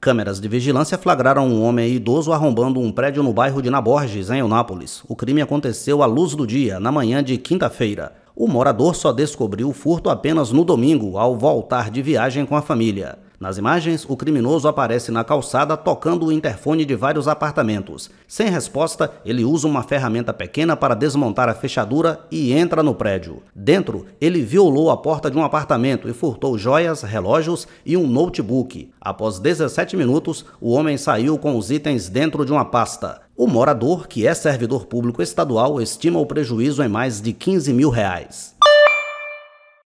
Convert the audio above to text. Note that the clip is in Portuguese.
Câmeras de vigilância flagraram um homem idoso arrombando um prédio no bairro de Naborges, em Eunápolis. O crime aconteceu à luz do dia, na manhã de quinta-feira. O morador só descobriu o furto apenas no domingo, ao voltar de viagem com a família. Nas imagens, o criminoso aparece na calçada tocando o interfone de vários apartamentos. Sem resposta, ele usa uma ferramenta pequena para desmontar a fechadura e entra no prédio. Dentro, ele violou a porta de um apartamento e furtou joias, relógios e um notebook. Após 17 minutos, o homem saiu com os itens dentro de uma pasta. O morador, que é servidor público estadual, estima o prejuízo em mais de 15 mil reais.